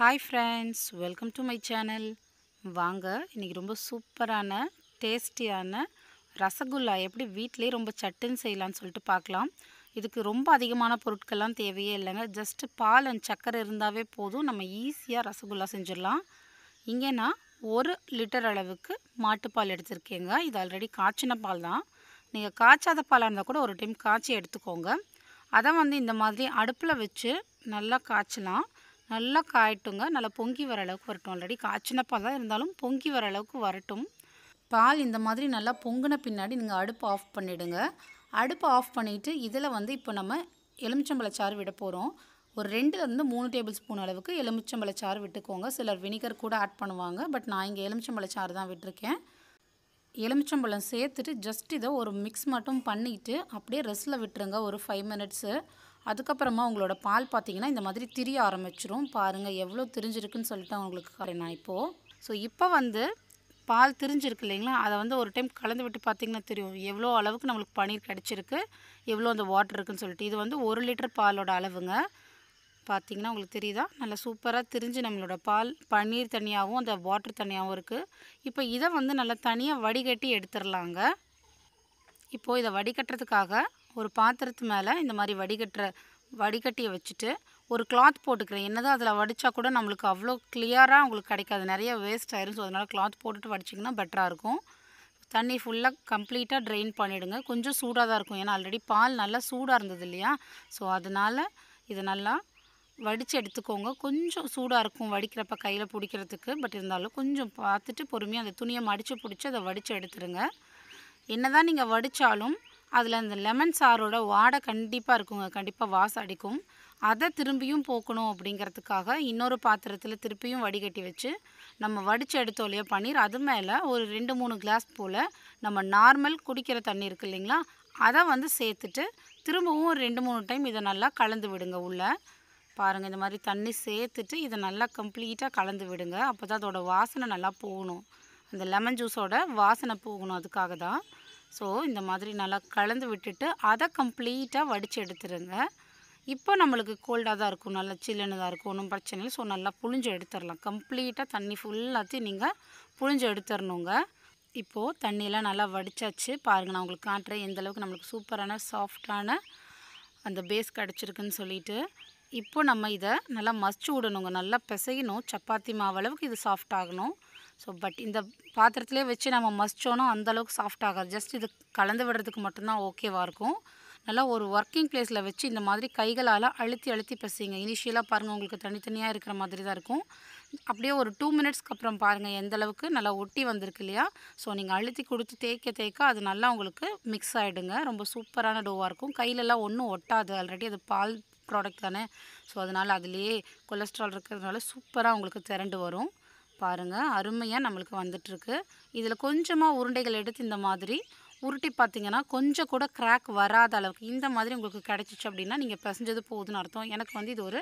hi friends welcome to my channel வாங்க இன்றைக்கி ரொம்ப சூப்பரான டேஸ்டியான ரசகுல்லா எப்படி வீட்டிலே ரொம்ப சட்டுன்னு செய்யலான்னு சொல்லிட்டு பார்க்கலாம் இதுக்கு ரொம்ப அதிகமான பொருட்கள்லாம் தேவையே இல்லைங்க ஜஸ்ட்டு பால் அண்ட் சக்கரை இருந்தாவே போதும் நம்ம ஈஸியாக ரசகுல்லா செஞ்சிடலாம் இங்கே ஒரு லிட்டர் அளவுக்கு மாட்டுப்பால் எடுத்திருக்கேங்க இது ஆல்ரெடி காய்ச்சின பால் தான் நீங்கள் காய்ச்சாத பாலாக இருந்தால் கூட ஒரு டைம் காய்ச்சி எடுத்துக்கோங்க அதை வந்து இந்த மாதிரி அடுப்பில் வச்சு நல்லா காய்ச்சலாம் நல்லா காயட்டுங்க நல்லா பொங்கி வர அளவுக்கு வரட்டும் ஆல்ரெடி காய்ச்சின பால் தான் இருந்தாலும் பொங்கி வர அளவுக்கு வரட்டும் பால் இந்த மாதிரி நல்லா பொங்கின பின்னாடி நீங்கள் அடுப்பு ஆஃப் பண்ணிவிடுங்க அடுப்பு ஆஃப் பண்ணிவிட்டு இதில் வந்து இப்போ நம்ம எலுமிச்சம்பழச்சாறு விட போகிறோம் ஒரு ரெண்டுலேருந்து மூணு டேபிள் ஸ்பூன் அளவுக்கு எலுமிச்சம்பழச்சாறு விட்டுக்கோங்க சிலர் வினிகர் கூட ஆட் பண்ணுவாங்க பட் நான் இங்கே எலுமிச்சம்பழச்சாறு தான் விட்டுருக்கேன் எலுமிச்சம்பழம் சேர்த்துட்டு ஜஸ்ட் இதை ஒரு மிக்ஸ் மட்டும் பண்ணிவிட்டு அப்படியே ரெஸ்ட்டில் விட்டுருங்க ஒரு ஃபைவ் மினிட்ஸு அதுக்கப்புறமா உங்களோட பால் பார்த்தீங்கன்னா இந்த மாதிரி திரிய ஆரம்பிச்சிரும் பாருங்கள் எவ்வளோ திரிஞ்சிருக்குன்னு சொல்லிட்டு உங்களுக்கு நான் இப்போது ஸோ இப்போ வந்து பால் திரிஞ்சிருக்கு இல்லைங்களா அதை வந்து ஒரு டைம் கலந்து விட்டு பார்த்திங்கன்னா தெரியும் எவ்வளோ அளவுக்கு நம்மளுக்கு பன்னீர் கிடச்சிருக்கு எவ்வளோ அந்த வாட்டர் இருக்குன்னு சொல்லிட்டு இது வந்து ஒரு லிட்டர் பாலோட அளவுங்க பார்த்திங்கன்னா உங்களுக்கு தெரியுதா நல்லா சூப்பராக திரிஞ்சு நம்மளோட பால் பன்னீர் தனியாகவும் அந்த வாட்டர் தனியாகவும் இருக்குது இப்போ இதை வந்து நல்லா தனியாக வடிகட்டி எடுத்துடலாங்க இப்போது இதை வடிகட்டுறதுக்காக ஒரு பாத்திரத்து மேலே இந்த மாதிரி வடிகட்டுற வடிகட்டியை வச்சுட்டு ஒரு கிளாத் போட்டுக்கிறேன் என்னதான் அதில் வடித்தா கூட நம்மளுக்கு அவ்வளோ கிளியராக உங்களுக்கு கிடைக்காது நிறைய வேஸ்ட் ஆயிரும் ஸோ அதனால் கிளாத் போட்டுட்டு வடிச்சிங்கன்னா பெட்டராக இருக்கும் தண்ணி ஃபுல்லாக கம்ப்ளீட்டாக ட்ரெயின் பண்ணிவிடுங்க கொஞ்சம் சூடாக தான் இருக்கும் ஏன்னா ஆல்ரெடி பால் நல்லா சூடாக இருந்தது இல்லையா ஸோ அதனால் இதை நல்லா வடித்து எடுத்துக்கோங்க கொஞ்சம் சூடாக இருக்கும் வடிக்கிறப்ப கையில் பிடிக்கிறதுக்கு பட் இருந்தாலும் கொஞ்சம் பார்த்துட்டு பொறுமையாக அந்த துணியை மடித்து பிடிச்சி அதை வடித்து எடுத்துருங்க என்ன தான் நீங்கள் வடித்தாலும் அதில் அந்த லெமன் சாரோட வாடை கண்டிப்பாக இருக்குங்க கண்டிப்பாக வாசம் அடிக்கும் அதை திரும்பியும் போக்கணும் அப்படிங்கிறதுக்காக இன்னொரு பாத்திரத்தில் திருப்பியும் வடிகட்டி வச்சு நம்ம வடித்து எடுத்தோம் இல்லையா பன்னீர் அது மேலே ஒரு ரெண்டு மூணு கிளாஸ் போல் நம்ம நார்மல் குடிக்கிற தண்ணி இருக்குது இல்லைங்களா அதை வந்து சேர்த்துட்டு திரும்பவும் ஒரு ரெண்டு மூணு டைம் இதை நல்லா கலந்து விடுங்க உள்ளே பாருங்கள் இந்த மாதிரி தண்ணி சேர்த்துட்டு இதை நல்லா கம்ப்ளீட்டாக கலந்து விடுங்க அப்போ தான் அதோடய வாசனை நல்லா போகணும் அந்த லெமன் ஜூஸோட வாசனை போகணும் அதுக்காக தான் ஸோ இந்த மாதிரி நல்லா கலந்து விட்டுட்டு அதை கம்ப்ளீட்டாக வடித்து எடுத்துருங்க இப்போ நம்மளுக்கு கோல்டாக தான் இருக்கும் நல்லா சில்லுன்னு தான் இருக்கும் ஒன்றும் பிரச்சனை இல்லை ஸோ நல்லா புழிஞ்சு எடுத்துடலாம் கம்ப்ளீட்டாக தண்ணி ஃபுல்லாத்தையும் நீங்கள் புழிஞ்சு எடுத்துடணுங்க இப்போது தண்ணியெலாம் நல்லா வடித்தாச்சு பாருங்கள் நான் உங்களுக்கு காட்டுறேன் எந்தளவுக்கு நம்மளுக்கு சூப்பரான சாஃப்டான அந்த பேஸ் கிடச்சிருக்குன்னு சொல்லிட்டு இப்போ நம்ம இதை நல்லா மசிச்சு விடணுங்க நல்லா பிசையணும் சப்பாத்தி மாவு அளவுக்கு இது சாஃப்ட் ஆகணும் ஸோ பட் இந்த பாத்திரத்திலே வச்சு நம்ம மசிச்சோன்னா அந்தளவுக்கு சாஃப்ட் ஆகாது ஜஸ்ட் இது கலந்து விடுறதுக்கு மட்டும்தான் ஓகேவாக இருக்கும் நல்லா ஒரு ஒர்க்கிங் பிளேஸில் வச்சு இந்த மாதிரி கைகளால் அழுத்தி அழுத்தி பசிங்க இனிஷியலாக பாருங்கள் உங்களுக்கு தனித்தனியாக இருக்கிற மாதிரி தான் இருக்கும் அப்படியே ஒரு டூ மினிட்ஸ்க்கு அப்புறம் பாருங்கள் எந்த அளவுக்கு நல்லா ஒட்டி வந்திருக்கு இல்லையா ஸோ நீங்கள் அழுத்தி கொடுத்து தேய்க்க தேய்க்க அது நல்லா உங்களுக்கு மிக்ஸ் ஆகிடுங்க ரொம்ப சூப்பரான டோவாக இருக்கும் கையிலலாம் ஒன்றும் ஒட்டாது ஆல்ரெடி அது பால் ப்ராடக்ட் தானே ஸோ அதனால் அதுலேயே கொலஸ்ட்ரால் இருக்கிறதுனால சூப்பராக உங்களுக்கு திரண்டு வரும் பாருங்கள் அருமையாக நம்மளுக்கு வந்துட்டுருக்கு இதில் கொஞ்சமாக உருண்டைகள் எடுத்து இந்த மாதிரி உருட்டி பார்த்தீங்கன்னா கொஞ்சம் கூட கிராக் வராத அளவுக்கு இந்த மாதிரி உங்களுக்கு கிடச்சிச்சு அப்படின்னா நீங்கள் பிசைஞ்சது போகுதுன்னு அர்த்தம் எனக்கு வந்து இது ஒரு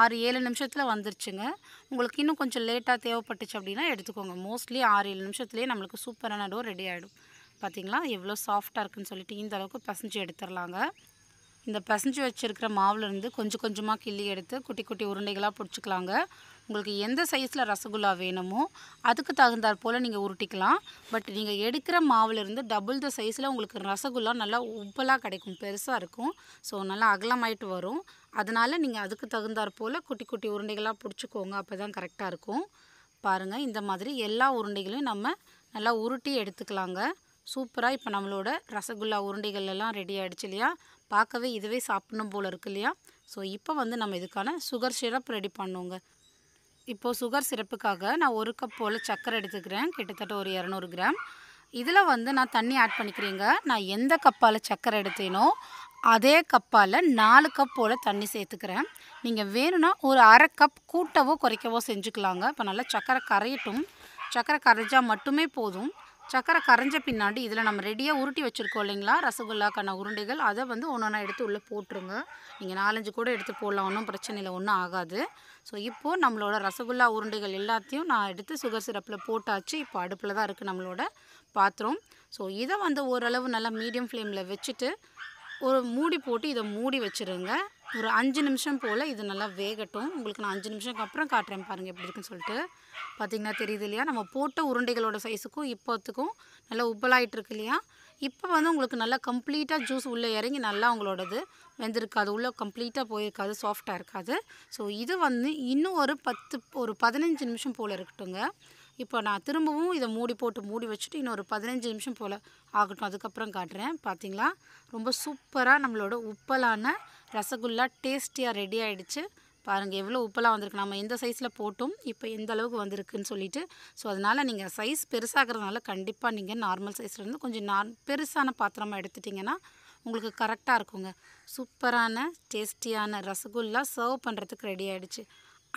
ஆறு ஏழு நிமிஷத்தில் வந்துருச்சுங்க உங்களுக்கு இன்னும் கொஞ்சம் லேட்டாக தேவைப்பட்டுச்சு அப்படின்னா எடுத்துக்கோங்க மோஸ்ட்லி ஆறு ஏழு நிமிஷத்துலேயே நம்மளுக்கு சூப்பரான டோர் ரெடி ஆகிடும் பார்த்தீங்களா எவ்வளோ சாஃப்டாக இருக்குன்னு சொல்லிட்டு இந்த அளவுக்கு பிசைஞ்சு எடுத்துடலாங்க இந்த பிசைஞ்சு வச்சுருக்கிற மாவுலேருந்து கொஞ்சம் கொஞ்சமாக கிள்ளி எடுத்து குட்டி குட்டி உருண்டைகளாக பிடிச்சிக்கலாங்க உங்களுக்கு எந்த சைஸில் ரசகுல்லா வேணுமோ அதுக்கு தகுந்தாற் போல் நீங்கள் உருட்டிக்கலாம் பட் நீங்கள் எடுக்கிற இருந்து டபுள் த சைஸில் உங்களுக்கு ரசகுல்லா நல்லா உப்பலாக கிடைக்கும் பெருசாக இருக்கும் ஸோ நல்லா அகலமாயிட்டு வரும் அதனால் நீங்கள் அதுக்கு தகுந்தாற் போல் குட்டி குட்டி உருண்டைகளாக பிடிச்சிக்கோங்க அப்போ தான் கரெக்டாக இருக்கும் பாருங்கள் இந்த மாதிரி எல்லா உருண்டைகளையும் நம்ம நல்லா உருட்டி எடுத்துக்கலாங்க சூப்பராக இப்போ நம்மளோட ரசகுல்லா உருண்டைகள் எல்லாம் ரெடி ஆகிடுச்சு இல்லையா பார்க்கவே இதுவே சாப்பிடணும் போல் இருக்கு இல்லையா ஸோ இப்போ வந்து நம்ம இதுக்கான சுகர் சிரப் ரெடி பண்ணுவோங்க இப்போது சுகர் சிறப்புக்காக நான் ஒரு கப் போல் சக்கரை எடுத்துக்கிறேன் கிட்டத்தட்ட ஒரு இரநூறு கிராம் இதில் வந்து நான் தண்ணி ஆட் பண்ணிக்கிறீங்க நான் எந்த கப்பால் சக்கரை எடுத்தேனோ அதே கப்பால் நாலு கப் போல் தண்ணி சேர்த்துக்கிறேன் நீங்கள் வேணும்னா ஒரு அரை கப் கூட்டவோ குறைக்கவோ செஞ்சுக்கலாங்க இப்போ நல்லா சக்கரை கரையட்டும் சக்கரை கரைஞ்சால் மட்டுமே போதும் சக்கரை கரைஞ்ச பின்னாடி இதில் நம்ம ரெடியாக உருட்டி வச்சுருக்கோம் இல்லைங்களா ரசகுல்லாக்கான உருண்டைகள் அதை வந்து ஒன்று ஒன்றா எடுத்து உள்ளே போட்டுருங்க நீங்கள் நாலஞ்சு கூட எடுத்து போடலாம் ஒன்றும் பிரச்சனை இல்லை ஒன்றும் ஆகாது ஸோ இப்போது நம்மளோட ரசகுல்லா உருண்டைகள் எல்லாத்தையும் நான் எடுத்து சுகர் சிரப்பில் போட்டாச்சு இப்போ அடுப்பில் தான் இருக்குது நம்மளோட பாத்திரம் ஸோ இதை வந்து ஓரளவு நல்லா மீடியம் ஃப்ளேமில் வச்சுட்டு ஒரு மூடி போட்டு இதை மூடி வச்சுருங்க ஒரு அஞ்சு நிமிஷம் போல் இது நல்லா வேகட்டும் உங்களுக்கு நான் அஞ்சு நிமிஷம் அப்புறம் காட்டுறேன் பாருங்கள் எப்படி இருக்குன்னு சொல்லிட்டு பார்த்திங்கன்னா தெரியுது இல்லையா நம்ம போட்ட உருண்டைகளோட சைஸுக்கும் இப்போத்துக்கும் நல்லா உப்பலாயிட்டு இருக்கு இல்லையா இப்போ வந்து உங்களுக்கு நல்லா கம்ப்ளீட்டாக ஜூஸ் உள்ளே இறங்கி நல்லா உங்களோடது வெந்திருக்காது உள்ளே கம்ப்ளீட்டாக போயிருக்காது சாஃப்டாக இருக்காது ஸோ இது வந்து இன்னும் ஒரு பத்து ஒரு பதினஞ்சு நிமிஷம் போல் இருக்கட்டுங்க இப்போ நான் திரும்பவும் இதை மூடி போட்டு மூடி வச்சுட்டு இன்னும் ஒரு பதினஞ்சு நிமிஷம் போல் ஆகட்டும் அதுக்கப்புறம் காட்டுறேன் பார்த்தீங்களா ரொம்ப சூப்பராக நம்மளோட உப்பலான ரசகுல்லா டேஸ்டியாக ரெடி ஆகிடுச்சு பாருங்கள் எவ்வளோ உப்பெல்லாம் வந்திருக்கு நம்ம எந்த சைஸில் போட்டோம் இப்போ எந்த அளவுக்கு வந்திருக்குன்னு சொல்லிட்டு ஸோ அதனால் நீங்கள் சைஸ் பெருசாகிறதுனால கண்டிப்பாக நீங்கள் நார்மல் சைஸ்லேருந்து கொஞ்சம் நார் பெருசான பாத்திரமாக எடுத்துட்டிங்கன்னா உங்களுக்கு கரெக்டாக இருக்குங்க சூப்பரான டேஸ்டியான ரசகுல்லா சர்வ் பண்ணுறதுக்கு ரெடி ஆகிடுச்சு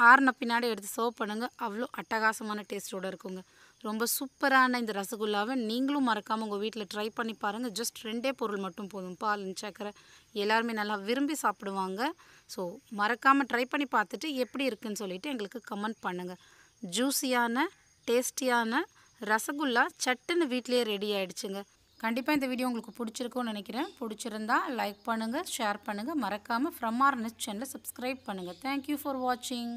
ஆறுன பின்னாடி எடுத்து சர்வ் பண்ணுங்கள் அவ்வளோ அட்டகாசமான டேஸ்ட்டோடு இருக்குங்க ரொம்ப சூப்பரான இந்த ரசகுல்லாவை நீங்களும் மறக்காமல் உங்கள் வீட்டில் ட்ரை பண்ணி பாருங்கள் ஜஸ்ட் ரெண்டே பொருள் மட்டும் போதும் பால் சக்கரை எல்லாருமே நல்லா விரும்பி சாப்பிடுவாங்க ஸோ மறக்காமல் ட்ரை பண்ணி பார்த்துட்டு எப்படி இருக்குன்னு சொல்லிவிட்டு எங்களுக்கு கமெண்ட் பண்ணுங்கள் ஜூஸியான டேஸ்டியான ரசகுல்லா சட்டுன்னு வீட்லேயே ரெடி ஆகிடுச்சுங்க கண்டிப்பாக இந்த வீடியோ உங்களுக்கு பிடிச்சிருக்கோன்னு நினைக்கிறேன் பிடிச்சிருந்தா லைக் பண்ணுங்கள் ஷேர் பண்ணுங்கள் மறக்காமல் ஃப்ரம் ஆர் நெக்ஸ்ட் சேனலை சப்ஸ்கிரைப் பண்ணுங்கள் தேங்க்யூ ஃபார் வாட்சிங்